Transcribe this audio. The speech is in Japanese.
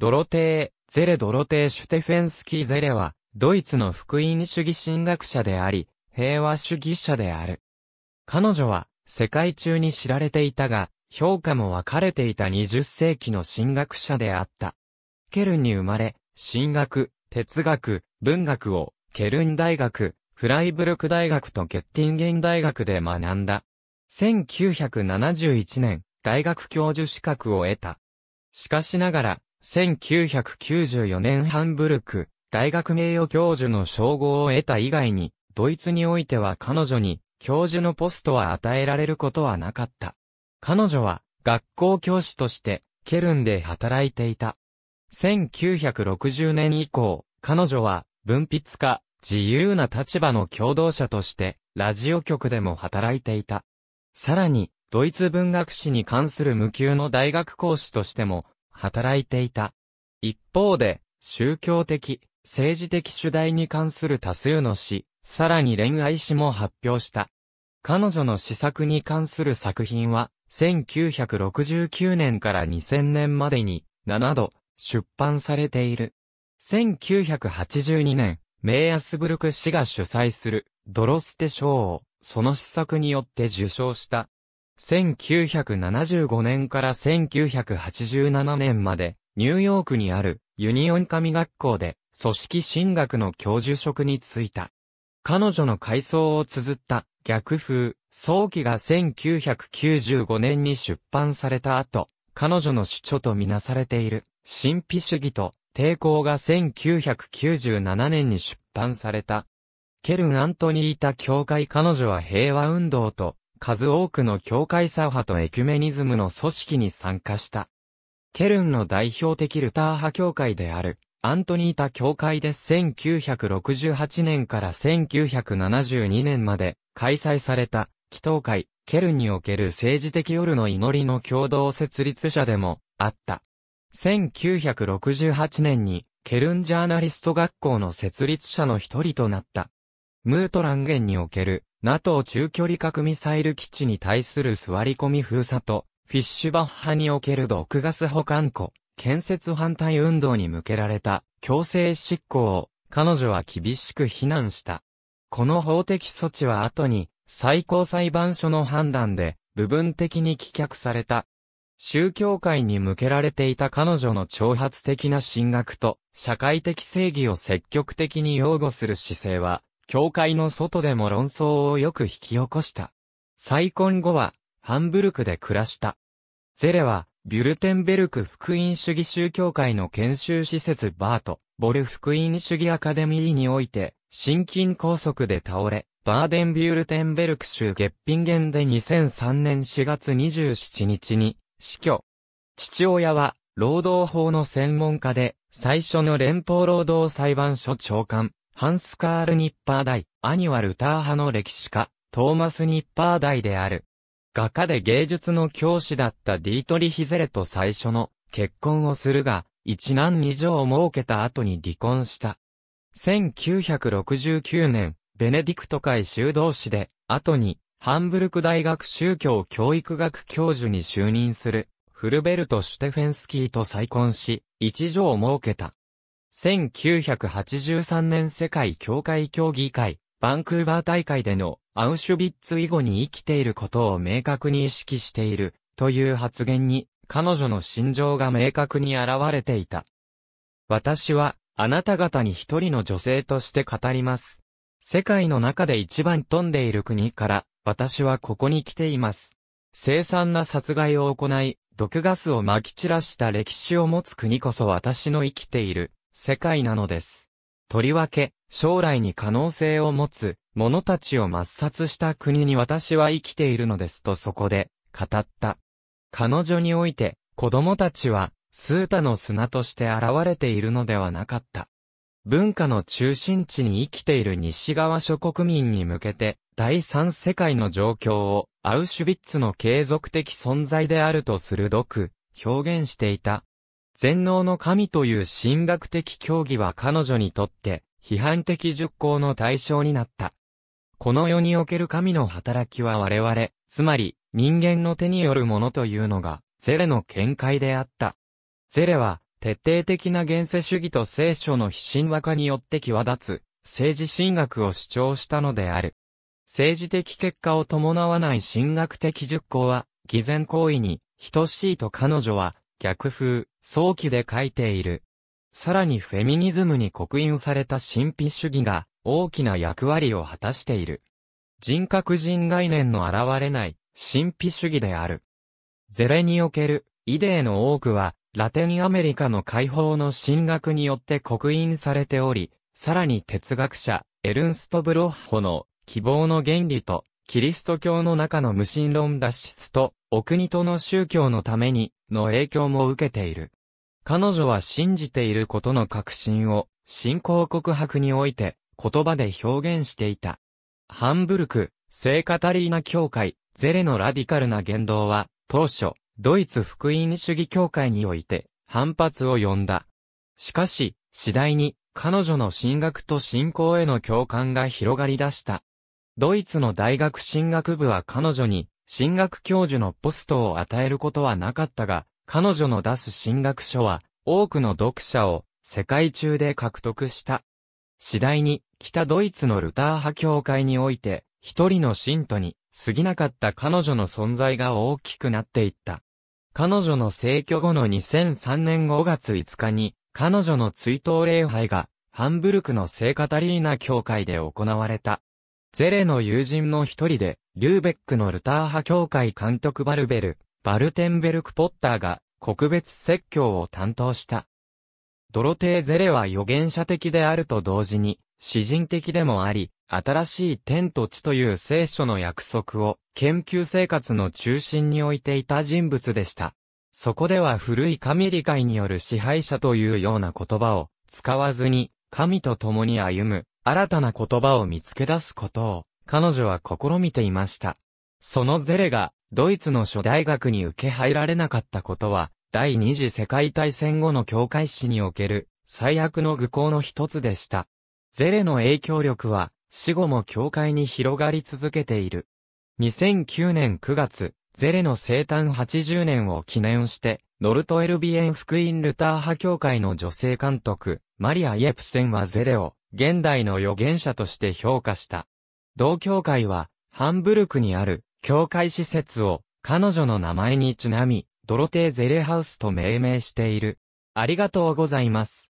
ドロテー、ゼレ・ドロテー・シュテフェンスキー・ゼレは、ドイツの福音主義神学者であり、平和主義者である。彼女は、世界中に知られていたが、評価も分かれていた20世紀の神学者であった。ケルンに生まれ、神学、哲学、文学を、ケルン大学、フライブルク大学とゲッティンゲン大学で学んだ。1971年、大学教授資格を得た。しかしながら、1994年ハンブルク、大学名誉教授の称号を得た以外に、ドイツにおいては彼女に、教授のポストは与えられることはなかった。彼女は、学校教師として、ケルンで働いていた。1960年以降、彼女は、文筆家、自由な立場の共同者として、ラジオ局でも働いていた。さらに、ドイツ文学史に関する無給の大学講師としても、働いていた。一方で、宗教的、政治的主題に関する多数の詩、さらに恋愛詩も発表した。彼女の詩作に関する作品は、1969年から2000年までに7度出版されている。1982年、メイアスブルク氏が主催するドロステ賞をその詩作によって受賞した。1975年から1987年まで、ニューヨークにあるユニオン神学校で、組織進学の教授職に就いた。彼女の回想を綴った逆風、早期が1995年に出版された後、彼女の主張とみなされている、神秘主義と抵抗が1997年に出版された。ケルン・アントニータ教会彼女は平和運動と数多くの教会左派とエキュメニズムの組織に参加した。ケルンの代表的ルター派教会である、アントニータ教会で1968年から1972年まで開催された、祈祷会、ケルンにおける政治的夜の祈りの共同設立者でもあった。1968年に、ケルンジャーナリスト学校の設立者の一人となった。ムートランゲンにおける NATO 中距離核ミサイル基地に対する座り込み封鎖と、フィッシュバッハにおける毒ガス保管庫、建設反対運動に向けられた強制執行を彼女は厳しく非難した。この法的措置は後に最高裁判所の判断で部分的に棄却された。宗教界に向けられていた彼女の挑発的な進学と社会的正義を積極的に擁護する姿勢は教会の外でも論争をよく引き起こした。再婚後は、ハンブルクで暮らした。ゼレは、ビュルテンベルク福音主義宗教会の研修施設バート、ボル福音主義アカデミーにおいて、心筋梗塞で倒れ、バーデンビュルテンベルク州ゲッピンゲンで2003年4月27日に死去。父親は労働法の専門家で最初の連邦労働裁判所長官、ハンスカール・ニッパー大、アニアルター派の歴史家、トーマス・ニッパー大である。画家で芸術の教師だったディートリヒゼレと最初の結婚をするが、一男二女を設けた後に離婚した。1969年、ベネディクト会修道士で、後に、ハンブルク大学宗教教育学教授に就任する、フルベルト・シュテフェンスキーと再婚し、一女を設けた。1983年世界協会協議会、バンクーバー大会でのアウシュビッツ以後に生きていることを明確に意識しているという発言に彼女の心情が明確に現れていた。私はあなた方に一人の女性として語ります。世界の中で一番飛んでいる国から私はここに来ています。凄惨な殺害を行い、毒ガスを撒き散らした歴史を持つ国こそ私の生きている世界なのです。とりわけ、将来に可能性を持つ、者たちを抹殺した国に私は生きているのですとそこで、語った。彼女において、子供たちは、スータの砂として現れているのではなかった。文化の中心地に生きている西側諸国民に向けて、第三世界の状況を、アウシュビッツの継続的存在であると鋭く、表現していた。全能の神という神学的教義は彼女にとって批判的熟考の対象になった。この世における神の働きは我々、つまり人間の手によるものというのがゼレの見解であった。ゼレは徹底的な現世主義と聖書の非神話化によって際立つ政治神学を主張したのである。政治的結果を伴わない神学的熟考は偽善行為に等しいと彼女は逆風、早期で書いている。さらにフェミニズムに刻印された神秘主義が大きな役割を果たしている。人格人概念の現れない神秘主義である。ゼレにおけるイデーの多くはラテンアメリカの解放の進学によって刻印されており、さらに哲学者エルンスト・ブロッホの希望の原理とキリスト教の中の無神論脱出と、お国との宗教のために、の影響も受けている。彼女は信じていることの確信を、信仰告白において、言葉で表現していた。ハンブルク、聖カタリーナ教会、ゼレのラディカルな言動は、当初、ドイツ福音主義教会において、反発を呼んだ。しかし、次第に、彼女の進学と信仰への共感が広がり出した。ドイツの大学進学部は彼女に、進学教授のポストを与えることはなかったが、彼女の出す進学書は、多くの読者を、世界中で獲得した。次第に、北ドイツのルター派教会において、一人の信徒に、過ぎなかった彼女の存在が大きくなっていった。彼女の逝去後の2003年5月5日に、彼女の追悼礼拝が、ハンブルクの聖カタリーナ教会で行われた。ゼレの友人の一人で、リューベックのルター派協会監督バルベル、バルテンベルク・ポッターが、国別説教を担当した。ドロテー・ゼレは預言者的であると同時に、詩人的でもあり、新しい天と地という聖書の約束を研究生活の中心に置いていた人物でした。そこでは古い神理解による支配者というような言葉を使わずに神と共に歩む新たな言葉を見つけ出すことを、彼女は試みていました。そのゼレが、ドイツの諸大学に受け入られなかったことは、第二次世界大戦後の教会史における、最悪の愚行の一つでした。ゼレの影響力は、死後も教会に広がり続けている。2009年9月、ゼレの生誕80年を記念して、ノルトエルビエン福音ルター派教会の女性監督、マリア・イエプセンはゼレを、現代の預言者として評価した。同教会は、ハンブルクにある、教会施設を、彼女の名前にちなみ、ドロテー・ゼレハウスと命名している。ありがとうございます。